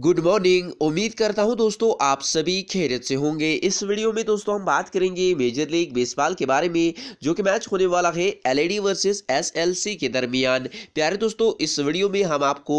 good morning उम्मीद करता हूं दोस्तों आप सभी खैरियत से होंगे इस वीडियो में दोस्तों हम बात करेंगे मेजर लीग बेसबॉल के बारे में जो कि मैच होने वाला है एलईडी वर्सेस एसएलसी के दरमियान प्यारे दोस्तों इस वीडियो में हम आपको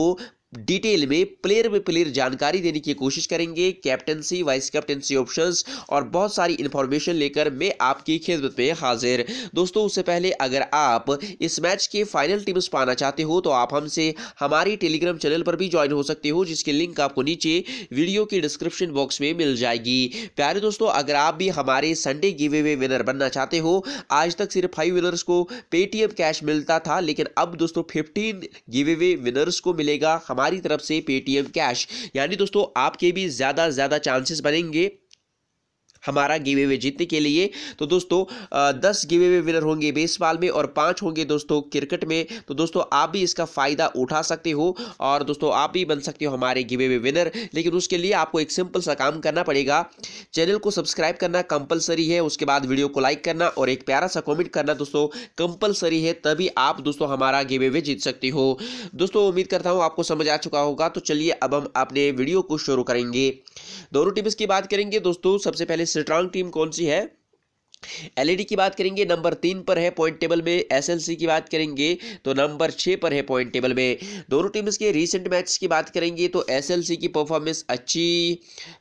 डिटेल में प्लेयर बाय प्लेयर जानकारी देने की कोशिश करेंगे कैप्टनसी वाइस कैप्टनसी ऑप्शंस और बहुत सारी इन्फॉर्मेशन लेकर मैं आपकी खिदमत में हाजिर दोस्तों उससे पहले अगर आप इस मैच के फाइनल टीम्स पाना चाहते हो तो आप हमसे हमारी टेलीग्राम चैनल पर भी ज्वाइन हो सकते हो जिसके लिंक आपको नीचे वीडियो की डिस्क्रिप्शन बॉक्स में मिल जाएगी प्यारे दोस्तों अगर आप भी हमारे संडे गिवे वे विनर बनना चाहते हो आज तक सिर्फ फाइव विनर्स को पेटीएम कैश मिलता था लेकिन अब दोस्तों फिफ्टीन गिवे वे विनर्स को मिलेगा हमारे हमारी तरफ से पेटीएम कैश यानी दोस्तों आपके भी ज़्यादा ज़्यादा चांसेस बनेंगे हमारा गिवे वे जीतने के लिए तो दोस्तों दस गिवे वे विनर होंगे बेसबॉल में और पाँच होंगे दोस्तों क्रिकेट में तो दोस्तों आप भी इसका फ़ायदा उठा सकते हो और दोस्तों आप भी बन सकते हो हमारे गिवे वे विनर लेकिन उसके लिए आपको एक सिंपल सा काम करना पड़ेगा चैनल को सब्सक्राइब करना कंपलसरी है उसके बाद वीडियो को लाइक करना और एक प्यारा सा कॉमेंट करना दोस्तों कंपलसरी है तभी आप दोस्तों हमारा गिवे वे जीत सकते हो दोस्तों उम्मीद करता हूँ आपको समझ आ चुका होगा तो चलिए अब हम अपने वीडियो को शुरू करेंगे दोनों टिप्स की बात करेंगे दोस्तों सबसे पहले स्ट्रांग टीम कौन सी है एलईडी e की बात करेंगे नंबर तीन पर है पॉइंट टेबल में एसएलसी की बात करेंगे तो नंबर छः पर है पॉइंट टेबल में दोनों टीम्स के रीसेंट मैच की बात करेंगे तो एसएलसी की परफॉर्मेंस अच्छी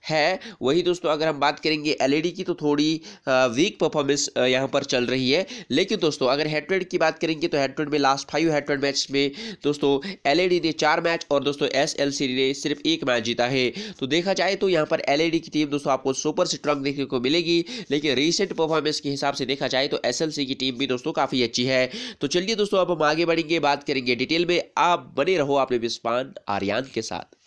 है वही दोस्तों अगर हम बात करेंगे एलईडी e की तो थोड़ी वीक परफॉर्मेंस यहां पर चल रही है लेकिन दोस्तों अगर हेडवेड की बात करेंगे तो हेडवेड में लास्ट फाइव हेडवेड मैच में दोस्तों एल e ने चार मैच और दोस्तों एस ने सिर्फ एक मैच जीता है तो देखा जाए तो यहाँ पर एल की टीम दोस्तों आपको सुपर स्ट्रॉन्ग देखने को मिलेगी लेकिन रिसेंट परफॉर्मेंस परफॉर्मेंस के हिसाब से देखा जाए तो एस की टीम भी दोस्तों काफ़ी अच्छी है तो चलिए दोस्तों अब हम आगे बढ़ेंगे बात करेंगे डिटेल में आप बने रहो आपने विस्पान आर्यान के साथ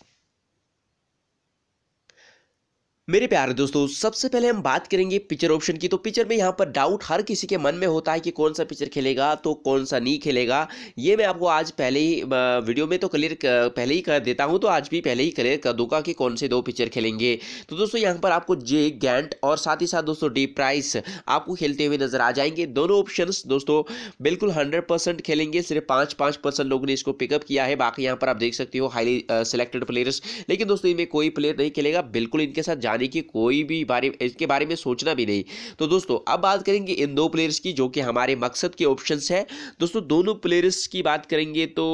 मेरे प्यारे दोस्तों सबसे पहले हम बात करेंगे पिक्चर ऑप्शन की तो पिक्चर में यहाँ पर डाउट हर किसी के मन में होता है कि कौन सा पिक्चर खेलेगा तो कौन सा नहीं खेलेगा ये मैं आपको आज पहले ही वीडियो में तो क्लियर पहले ही कर देता हूँ तो आज भी पहले ही क्लियर कर दूंगा कि कौन से दो पिक्चर खेलेंगे तो दोस्तों यहाँ पर आपको जे गैंट और साथ ही साथ दोस्तों डी प्राइस आपको खेलते हुए नजर आ जाएंगे दोनों ऑप्शन दोस्तों बिल्कुल हंड्रेड खेलेंगे सिर्फ पाँच पाँच लोगों ने इसको पिकअप किया है बाकी यहाँ पर आप देख सकते हो हाईली सिलेक्टेड प्लेयर्स लेकिन दोस्तों इनमें कोई प्लेयर नहीं खेलेगा बिल्कुल इनके साथ हराने की कोई भी बारे इसके बारे में सोचना भी नहीं तो दोस्तों अब बात करेंगे इन दो प्लेयर्स की जो कि हमारे मकसद के ऑप्शन है दोस्तों दोनों प्लेयर्स की बात करेंगे तो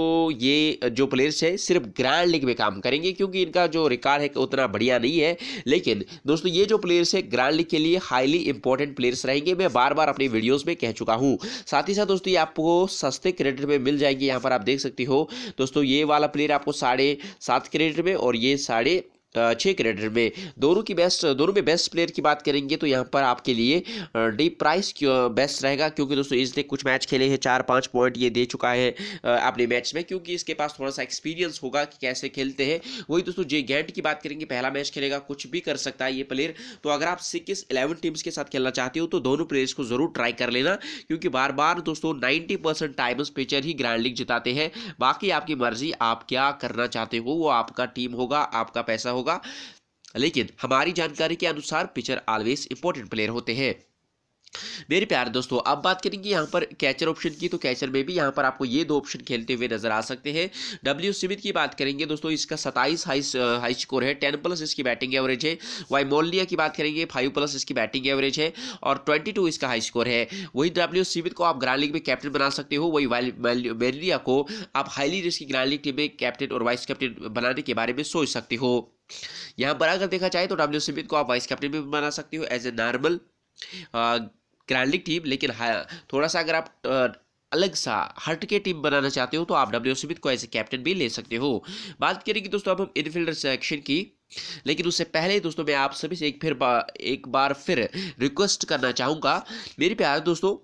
ये जो प्लेयर्स है सिर्फ ग्रैंड लीग में काम करेंगे क्योंकि इनका जो रिकॉर्ड है उतना बढ़िया नहीं है लेकिन दोस्तों ये जो प्लेयर्स है ग्रैंड लीग के लिए हाईली इंपॉर्टेंट प्लेयर्स रहेंगे मैं बार बार अपनी वीडियोज़ में कह चुका हूँ साथ ही साथ दोस्तों ये आपको सस्ते क्रेडिट में मिल जाएंगे यहाँ पर आप देख सकते हो दोस्तों ये वाला प्लेयर आपको साढ़े सात क्रेडिट में और ये साढ़े छः क्रेडिट में दोनों की बेस्ट दोनों में बेस्ट प्लेयर की बात करेंगे तो यहाँ पर आपके लिए डी प्राइस बेस्ट रहेगा क्योंकि दोस्तों इसने कुछ मैच खेले हैं चार पाँच पॉइंट ये दे चुका है अपने मैच में क्योंकि इसके पास थोड़ा सा एक्सपीरियंस होगा कि कैसे खेलते हैं वही दोस्तों जे गेंट की बात करेंगे पहला मैच खेलेगा कुछ भी कर सकता है ये प्लेयर तो अगर आप सिक्स इलेवन टीम्स के साथ खेलना चाहते हो तो दोनों प्लेयर्स को जरूर ट्राई कर लेना क्योंकि बार बार दोस्तों नाइन्टी परसेंट टाइम्स पिचर ही ग्रैंड लीग जिताते हैं बाकी आपकी मर्जी आप क्या करना चाहते हो वो आपका टीम होगा आपका पैसा होगा होगा लेकिन हमारी जानकारी के अनुसार पिचर ऑलवेज इंपॉर्टेंट प्लेयर होते हैं मेरे प्यारे दोस्तों अब बात करेंगे यहाँ पर कैचर ऑप्शन की तो कैचर में भी यहाँ पर आपको ये दो ऑप्शन खेलते हुए नजर आ सकते हैं डब्ल्यू सिमिथ की बात करेंगे दोस्तों इसका सताईस हाई हाई स्कोर है टेन प्लस इसकी बैटिंग एवरेज है वाई मोलिया की बात करेंगे फाइव प्लस इसकी बैटिंग एवरेज है और ट्वेंटी इसका हाई स्कोर है वही डब्ल्यू सिमिथ को आप ग्रांड लीग में कैप्टन बना सकते हो वही मेलिया को आप हाईली रिस्क की ग्रांड लीग टीम में कैप्टन और वाइस कैप्टन बनाने के बारे में सोच सकते हो यहाँ पर अगर देखा जाए तो डब्ल्यू स्मिथ को आप वाइस कैप्टन भी बना सकती हो as a normal grand league team लेकिन हाँ, थोड़ा सा अगर आप uh, अलग सा हट के टीम बनाना चाहते हो तो आप डब्ल्यू स्मिथ को एज ए कैप्टन भी ले सकते हो बात करेंगे दोस्तों अब हम इनफील्डर सेक्शन की लेकिन उससे पहले दोस्तों मैं आप सभी से एक फिर बा, एक बार फिर रिक्वेस्ट करना चाहूँगा मेरे प्यारे दोस्तों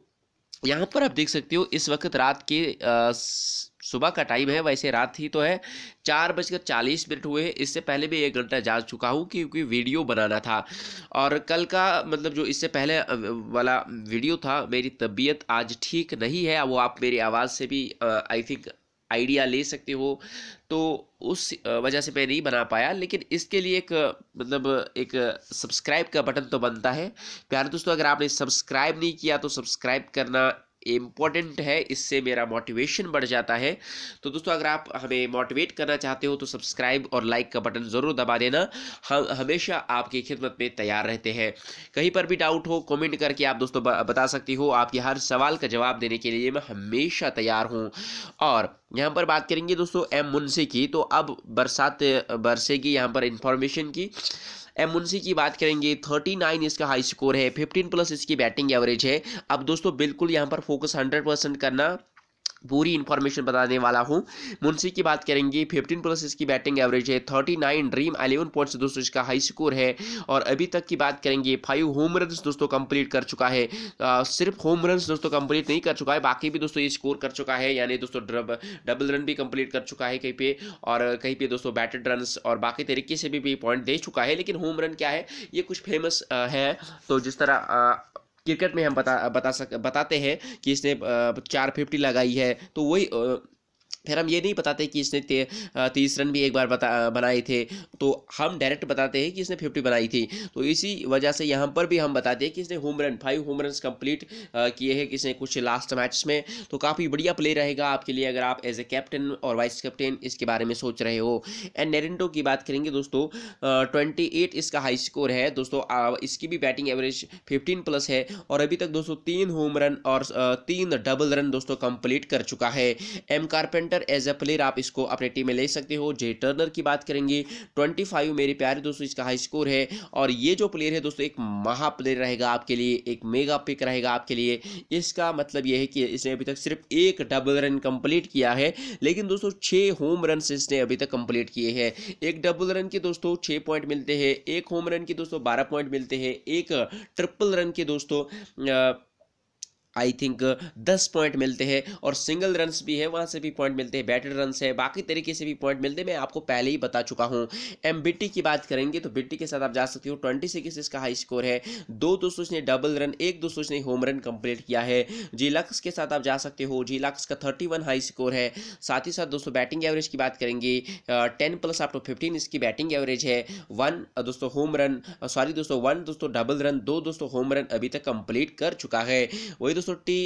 यहाँ पर आप देख सकते हो इस वक्त रात के आ, uh, सुबह का टाइम है वैसे रात ही तो है चार बजकर चालीस मिनट हुए हैं इससे पहले मैं एक घंटा जा चुका हूँ क्योंकि वीडियो बनाना था और कल का मतलब जो इससे पहले वाला वीडियो था मेरी तबीयत आज ठीक नहीं है वो आप मेरी आवाज़ से भी आई थिंक आइडिया ले सकते हो तो उस वजह से मैं नहीं बना पाया लेकिन इसके लिए एक मतलब एक सब्सक्राइब का बटन तो बनता है प्यारे दोस्तों अगर आपने सब्सक्राइब नहीं किया तो सब्सक्राइब करना इम्पॉर्टेंट है इससे मेरा मोटिवेशन बढ़ जाता है तो दोस्तों अगर आप हमें मोटिवेट करना चाहते हो तो सब्सक्राइब और लाइक का बटन ज़रूर दबा देना हम हमेशा आपकी खिदमत में तैयार रहते हैं कहीं पर भी डाउट हो कमेंट करके आप दोस्तों बता सकती हो आपके हर सवाल का जवाब देने के लिए मैं हमेशा तैयार हूँ और यहाँ पर बात करेंगे दोस्तों एम मुंशी की तो अब बरसात बरसेगी यहाँ पर इंफॉर्मेशन की एम मुंशी की बात करेंगे थर्टी नाइन इसका हाई स्कोर है फिफ्टीन प्लस इसकी बैटिंग एवरेज है अब दोस्तों बिल्कुल यहाँ पर फोकस हंड्रेड परसेंट करना पूरी इन्फॉर्मेशन बताने वाला हूँ मुंशी की बात करेंगे 15 प्लस इसकी बैटिंग एवरेज है 39 ड्रीम अलेवन पॉइंट्स दोस्तों इसका हाई स्कोर है और अभी तक की बात करेंगे फाइव होम रन दोस्तों कंप्लीट कर चुका है आ, सिर्फ होम रन दोस्तों कंप्लीट नहीं कर चुका है बाकी भी दोस्तों ये स्कोर कर चुका है यानी दोस्तों डबल रन भी कंप्लीट कर चुका है कहीं पर और कहीं पर दोस्तों बैटेड रन और बाकी तरीके से भी, भी पॉइंट दे चुका है लेकिन होम रन क्या है ये कुछ फेमस है तो जिस तरह क्रिकेट में हम बता बता सक बताते हैं कि इसने चार फिफ्टी लगाई है तो वही फिर हम ये नहीं बताते कि इसने तीस रन भी एक बार बता बनाए थे तो हम डायरेक्ट बताते हैं कि इसने फिफ्टी बनाई थी तो इसी वजह से यहाँ पर भी हम बताते हैं कि इसने home run five home run complete किए हैं किसने कुछ लास्ट मैच में तो काफ़ी बढ़िया प्ले रहेगा आपके लिए अगर आप एज ए कैप्टन और वाइस कैप्टन इसके बारे में सोच रहे हो एंड नेरेंटो की बात करेंगे दोस्तों ट्वेंटी एट इसका हाई स्कोर है दोस्तों इसकी भी बैटिंग एवरेज फिफ्टीन प्लस है और अभी तक दोस्तों तीन होम रन और तीन डबल रन दोस्तों कंप्लीट कर चुका है M Carpenter Jeter as a player आप इसको अपने टीम में ले सकते हो जे टर्नर की बात करेंगे ट्वेंटी फाइव मेरे प्यारे दोस्तों इसका हाई स्कोर है और ये जो प्लेयर है दोस्तों एक महा प्लेयर रहेगा आपके लिए एक मेगा पिक रहेगा आपके लिए इसका मतलब यह है कि इसने अभी तक सिर्फ एक डबल रन कंप्लीट किया है लेकिन दोस्तों छः होम रन इसने अभी तक कंप्लीट किए हैं एक डबल रन के दोस्तों छः पॉइंट मिलते हैं एक होम रन के दोस्तों बारह पॉइंट मिलते हैं एक ट्रिपल रन के दोस्तों आई थिंक दस पॉइंट मिलते हैं और सिंगल रन भी है वहाँ से भी पॉइंट मिलते हैं बैटेड रन है बाकी तरीके से भी पॉइंट मिलते हैं मैं आपको पहले ही बता चुका हूँ एम की बात करेंगे तो बिट्टी के साथ आप जा सकते हो ट्वेंटी सिक्स इसका हाई स्कोर है दो दो सौ इसने डबल रन एक दो सौ इसने होम रन कंप्लीट किया है जी लक्स के साथ आप जा सकते हो जी लक्स का थर्टी वन हाई स्कोर है साथ ही साथ दोस्तों बैटिंग एवरेज की बात करेंगे टेन प्लस आप टू फिफ्टीन इसकी बैटिंग एवरेज है वन दोस्तों होम रन सॉरी दोस्तों वन दोस्तों डबल रन दो दोस्तों होम रन अभी तक कंप्लीट कर चुका है वही दोस्तों सुट्टी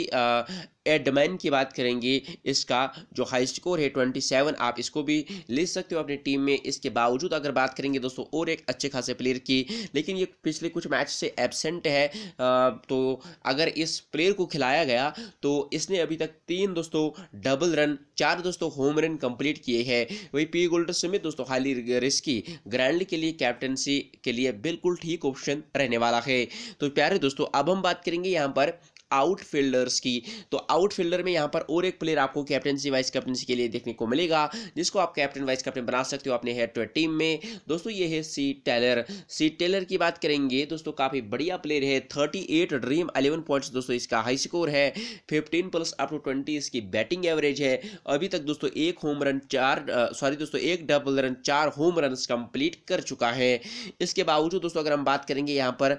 एडमैन की बात करेंगे इसका जो हाई स्कोर है ट्वेंटी सेवन आप इसको भी ले सकते हो अपनी टीम में इसके बावजूद अगर बात करेंगे दोस्तों और एक अच्छे खासे प्लेयर की लेकिन ये पिछले कुछ मैच से एबसेंट है आ, तो अगर इस प्लेयर को खिलाया गया तो इसने अभी तक तीन दोस्तों डबल रन चार दोस्तों होम रन कंप्लीट किए हैं वही पी गोल्डर समेत दोस्तों हाली रिस्की ग्रैंड के लिए कैप्टनसी के लिए बिल्कुल ठीक ऑप्शन रहने वाला है तो प्यारे दोस्तों अब हम बात करेंगे यहाँ पर आउटफील्डर्स की तो आउटफील्डर में यहाँ पर और एक प्लेयर आपको कैप्टनसी वाइस कैप्टनसी के लिए देखने को मिलेगा जिसको आप कैप्टन वाइस कैप्टन बना सकते हो अपने हेड टू टीम में दोस्तों ये है सी टेलर सी टेलर की बात करेंगे दोस्तों काफ़ी बढ़िया प्लेयर है thirty eight dream eleven points दोस्तों इसका हाई स्कोर है fifteen plus up to twenty इसकी बैटिंग एवरेज है अभी तक दोस्तों एक होम रन चार सॉरी दोस्तों एक डबल रन चार होम रन कंप्लीट कर चुका है इसके बावजूद दोस्तों अगर हम बात करेंगे यहाँ पर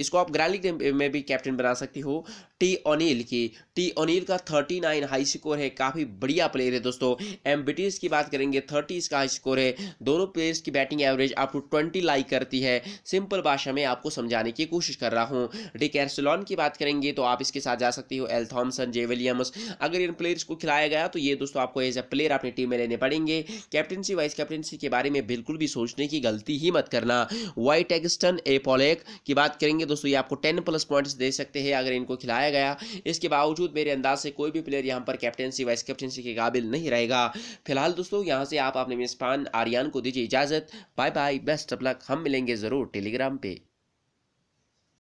इसको आप ग्राली में भी कैप्टन बना सकती हो टी ओनील की टी ओनील का 39 हाई स्कोर है काफ़ी बढ़िया प्लेयर है दोस्तों एम की बात करेंगे 30 इसका हाई स्कोर है दोनों प्लेयर्स की बैटिंग एवरेज आपको ट्वेंटी लाइक करती है सिंपल भाषा में आपको समझाने की कोशिश कर रहा हूँ डी कैरसलॉन की बात करेंगे तो आप इसके साथ जा सकती हो एल थॉमसन जे विलियम्स अगर इन प्लेयर्स को खिलाया गया तो ये दोस्तों आपको एज ए प्लेयर अपनी टीम में लेने पड़ेंगे कैप्टनसी वाइस कैप्टनसी के बारे में बिल्कुल भी सोचने की गलती ही मत करना वाइट एगस्टन पॉलेक की बात करेंगे दोस्तों ये आपको टेन प्लस पॉइंट्स दे सकते हैं अगर इनको खिलाया गया इसके बावजूद मेरे अंदाज से कोई भी प्लेयर यहाँ पर कैप्टनसी वाइस कैप्टनसी के काबिल नहीं रहेगा फिलहाल दोस्तों यहाँ से आप अपने मेजबान आर्यन को दीजिए इजाज़त bye bye best of luck हम मिलेंगे ज़रूर टेलीग्राम पे